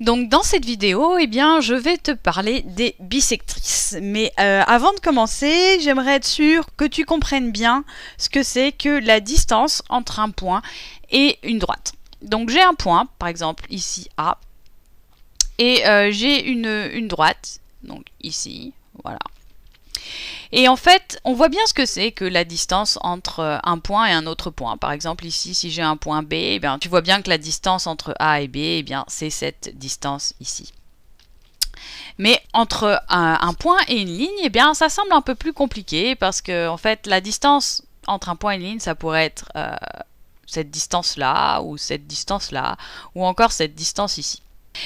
Donc dans cette vidéo, eh bien, je vais te parler des bisectrices. Mais euh, avant de commencer, j'aimerais être sûr que tu comprennes bien ce que c'est que la distance entre un point et une droite. Donc j'ai un point, par exemple ici A, et euh, j'ai une, une droite, donc ici, voilà. Et en fait, on voit bien ce que c'est que la distance entre euh, un point et un autre point. Par exemple, ici, si j'ai un point B, eh tu vois bien que la distance entre A et B, eh bien, c'est cette distance ici. Mais entre euh, un, point et une ligne, eh bien, ça semble un peu plus compliqué parce que, en fait, la distance entre un point et une ligne, ça pourrait être euh, cette distance-là, ou cette distance-là, ou encore cette distance ici.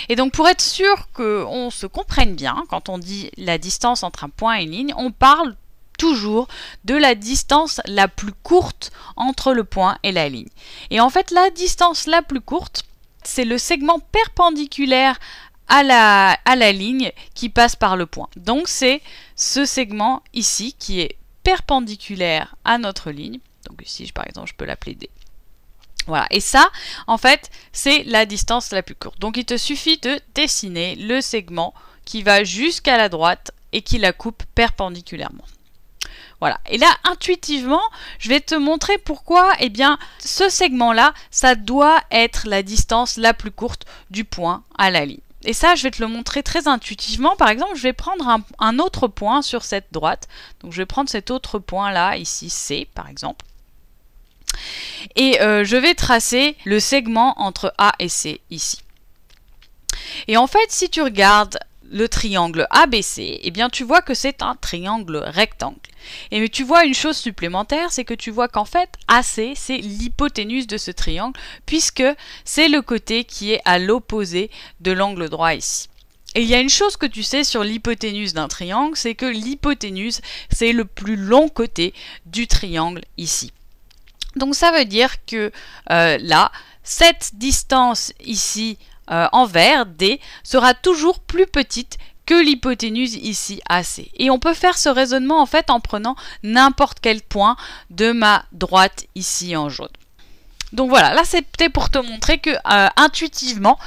Et donc pour être sûr qu'on se comprenne bien, quand on dit la distance entre un point et une ligne, on parle toujours de la distance la plus courte entre le point et la ligne. Et en fait la distance la plus courte, c'est le segment perpendiculaire à la, ligne qui passe par le point. Donc c'est ce segment ici qui est perpendiculaire à notre ligne. Donc ici par exemple je peux l'appeler D. Voilà, et ça, en fait, c'est la distance la plus courte. Donc il te suffit de dessiner le segment qui va jusqu'à la droite et qui la coupe perpendiculairement. Voilà. Et là, intuitivement, je vais te montrer pourquoi, eh bien, ce segment-là, ça doit être la distance la plus courte du point à la ligne. Et ça, je vais te le montrer très intuitivement. Par exemple, je vais prendre un, un autre point sur cette droite. Donc, je vais prendre cet autre point-là, ici, C, par exemple. Et euh, je vais tracer le segment entre A et C ici. Et en fait, si tu regardes le triangle ABC, eh bien tu vois que c'est un triangle rectangle. Et tu vois une chose supplémentaire, c'est que tu vois qu'en fait AC c'est l'hypoténuse de ce triangle puisque c'est le côté qui est à l'opposé de l'angle droit ici. Et il y a une chose que tu sais sur l'hypoténuse d'un triangle, c'est que l'hypoténuse c'est le plus long côté du triangle ici. Donc ça veut dire que euh, là, cette distance ici euh, en vert, D, sera toujours plus petite que l'hypoténuse ici AC. Et on peut faire ce raisonnement en fait en prenant n'importe quel point de ma droite ici en jaune. Donc voilà, là c'était pour te montrer que euh, intuitivement,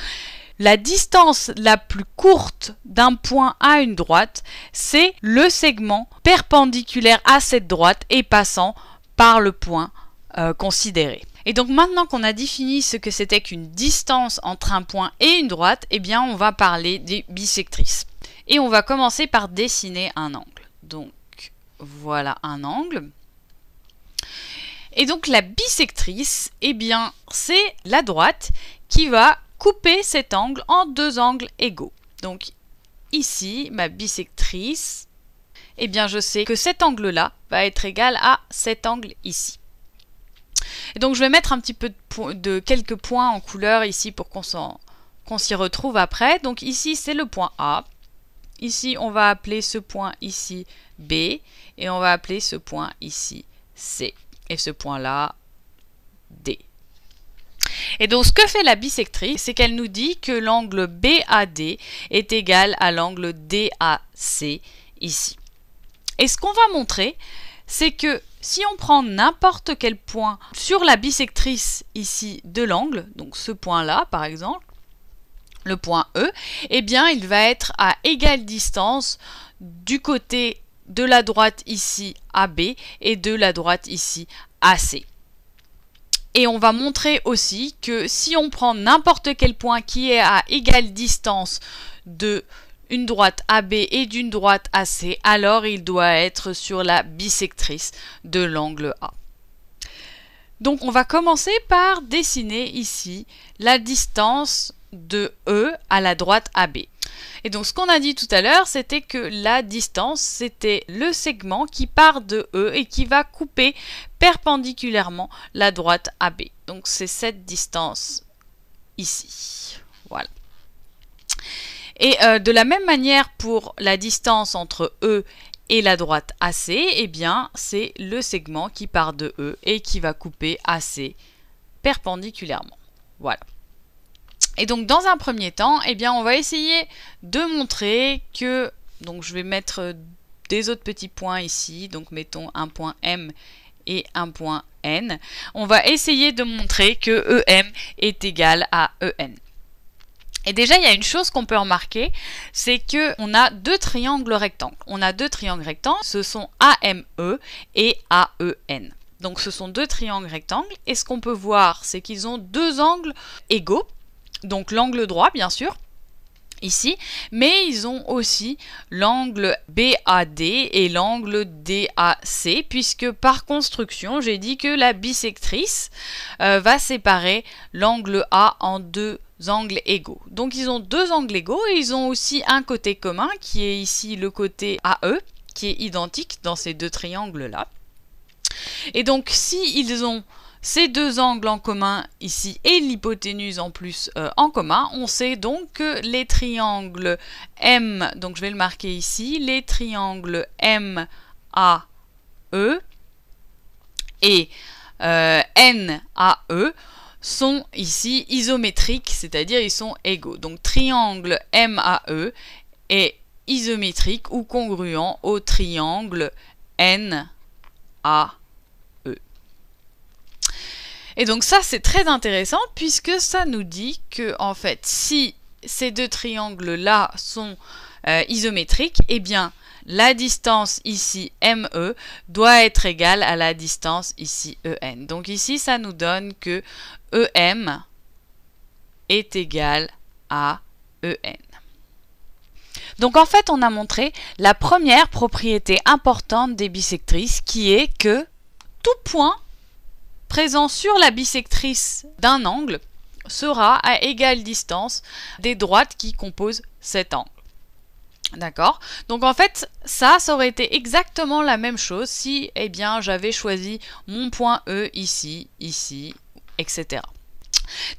la distance la plus courte d'un point à une droite, c'est le segment perpendiculaire à cette droite et passant par le point euh, considéré Et donc maintenant qu'on a défini ce que c'était qu'une distance entre un point et une droite, eh bien on va parler des bisectrices. Et on va commencer par dessiner un angle. Donc voilà un angle. Et donc la bisectrice, eh bien c'est la droite qui va couper cet angle en deux angles égaux. Donc ici, ma bisectrice, eh bien je sais que cet angle-là va être égal à cet angle ici. Et donc je vais mettre un petit peu de, de quelques points en couleur ici pour qu'on s'y retrouve après. Donc ici c'est le point A. Ici on va appeler ce point ici B et on va appeler ce point ici C. Et ce point là D. Et donc ce que fait la bisectrice, c'est qu'elle nous dit que l'angle BAD est égal à l'angle DAC ici. Et ce qu'on va montrer, c'est que si on prend n'importe quel point sur la bisectrice ici de l'angle, donc ce point-là par exemple, le point E, eh bien il va être à égale distance du côté de la droite ici AB et de la droite ici AC. Et on va montrer aussi que si on prend n'importe quel point qui est à égale distance de une droite AB et d'une droite AC, alors il doit être sur la bisectrice de l'angle A. Donc on va commencer par dessiner ici la distance de E à la droite AB. Et donc ce qu'on a dit tout à l'heure, c'était que la distance, c'était le segment qui part de E et qui va couper perpendiculairement la droite AB. Donc c'est cette distance ici. Voilà. Et euh, de la même manière pour la distance entre E et la droite AC, eh bien c'est le segment qui part de E et qui va couper AC perpendiculairement. Voilà. Et donc dans un premier temps, eh bien on va essayer de montrer que, donc je vais mettre euh, des autres petits points ici, donc mettons un point M et un point N, on va essayer de montrer que EM est égal à EN. Et déjà, il y a une chose qu'on peut remarquer, c'est que on a deux triangles rectangles. On a deux triangles rectangles, ce sont AME et AEN. Donc ce sont deux triangles rectangles et ce qu'on peut voir, c'est qu'ils ont deux angles égaux. Donc l'angle droit, bien sûr, ici, mais ils ont aussi l'angle BAD et l'angle DAC, puisque par construction, j'ai dit que la bisectrice euh, va séparer l'angle A en deux angles égaux. Donc ils ont deux angles égaux et ils ont aussi un côté commun qui est ici le côté AE qui est identique dans ces deux triangles-là. Et donc si ont ces deux angles en commun ici et l'hypoténuse en plus euh, en commun, on sait donc que les triangles M, donc je vais le marquer ici, les triangles MAE et NAE. Euh, N, e sont ici isométriques, c'est-à-dire ils sont égaux. Donc triangle MAE est isométrique ou congruent au triangle NAE. Et donc ça c'est très intéressant puisque ça nous dit que en fait si ces deux triangles là sont euh, isométriques, eh bien la distance ici ME doit être égale à la distance ici EN. Donc ici, ça nous donne que EM est égal à EN. Donc en fait, on a montré la première propriété importante des bisectrices qui est que tout point présent sur la bisectrice d'un angle sera à égale distance des droites qui composent cet angle. D'accord Donc en fait, ça, ça aurait été exactement la même chose si, eh bien, j'avais choisi mon point E ici, ici, etc.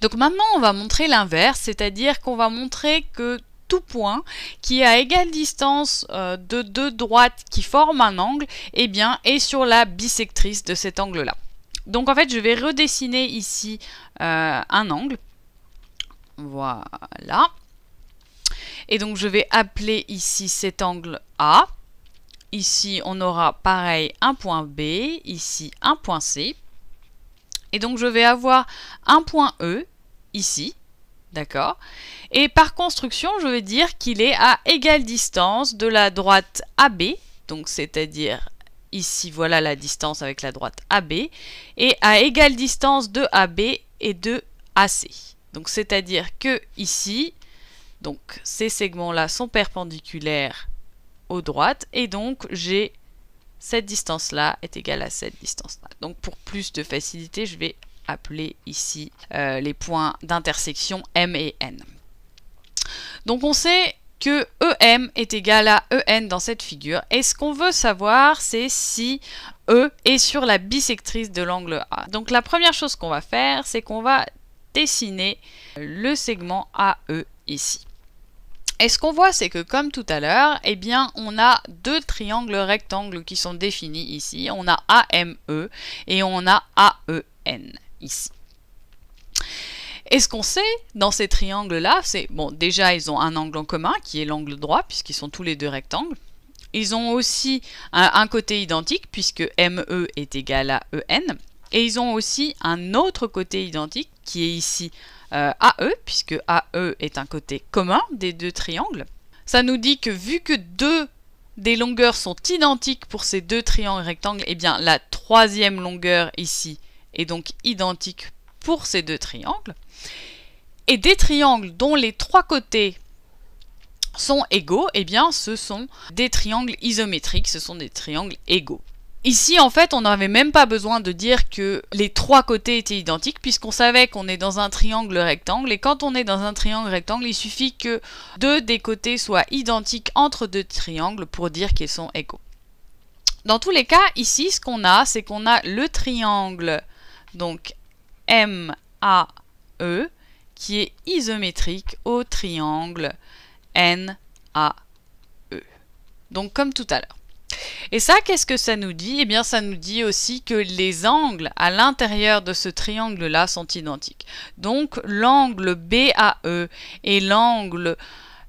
Donc maintenant, on va montrer l'inverse, c'est-à-dire qu'on va montrer que tout point qui est à égale distance euh, de deux droites qui forment un angle, eh bien, est sur la bisectrice de cet angle-là. Donc en fait, je vais redessiner ici euh, un angle. Voilà. Et donc je vais appeler ici cet angle A. Ici, on aura pareil un point B, ici un point C. Et donc je vais avoir un point E ici, d'accord Et par construction, je vais dire qu'il est à égale distance de la droite AB, donc c'est-à-dire ici, voilà la distance avec la droite AB, et à égale distance de AB et de AC. Donc c'est-à-dire que ici, donc ces segments-là sont perpendiculaires aux droites et donc j'ai cette distance-là est égale à cette distance-là. Donc pour plus de facilité, je vais appeler ici euh, les points d'intersection M et N. Donc on sait que EM est égal à EN dans cette figure. Et ce qu'on veut savoir, c'est si E est sur la bisectrice de l'angle A. Donc la première chose qu'on va faire, c'est qu'on va dessiner le segment AE ici. Et ce qu'on voit, c'est que comme tout à l'heure, eh bien, on a deux triangles rectangles qui sont définis ici. On a AME et on a AEN ici. Et ce qu'on sait dans ces triangles-là, c'est, bon, déjà, ils ont un angle en commun, qui est l'angle droit, puisqu'ils sont tous les deux rectangles. Ils ont aussi un, côté identique, puisque ME est égal à EN. Et ils ont aussi un autre côté identique, qui est ici euh, AE, puisque AE est un côté commun des deux triangles. Ça nous dit que vu que deux des longueurs sont identiques pour ces deux triangles rectangles, eh bien la troisième longueur ici est donc identique pour ces deux triangles. Et des triangles dont les trois côtés sont égaux, eh bien ce sont des triangles isométriques, ce sont des triangles égaux. Ici, en fait, on n'avait même pas besoin de dire que les trois côtés étaient identiques, puisqu'on savait qu'on est dans un triangle rectangle, et quand on est dans un triangle rectangle, il suffit que deux des côtés soient identiques entre deux triangles pour dire qu'ils sont égaux. Dans tous les cas, ici, ce qu'on a, c'est qu'on a le triangle, donc MAE, qui est isométrique au triangle NAE. Donc, comme tout à l'heure. Et ça, qu'est-ce que ça nous dit Eh bien, ça nous dit aussi que les angles à l'intérieur de ce triangle-là sont identiques. Donc, l'angle BAE et l'angle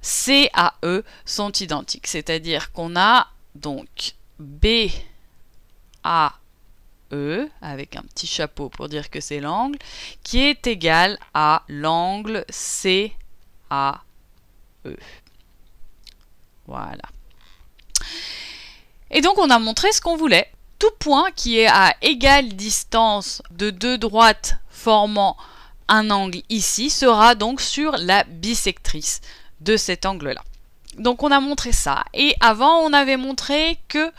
CAE sont identiques. C'est-à-dire qu'on a donc BAE, avec un petit chapeau pour dire que c'est l'angle, qui est égal à l'angle CAE. Voilà. Et donc on a montré ce qu'on voulait. Tout point qui est à égale distance de deux droites formant un angle ici sera donc sur la bisectrice de cet angle-là. Donc on a montré ça. Et avant, on avait montré que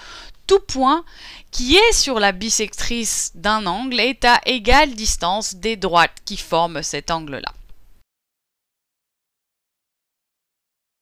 tout point qui est sur la bisectrice d'un angle est à égale distance des droites qui forment cet angle-là.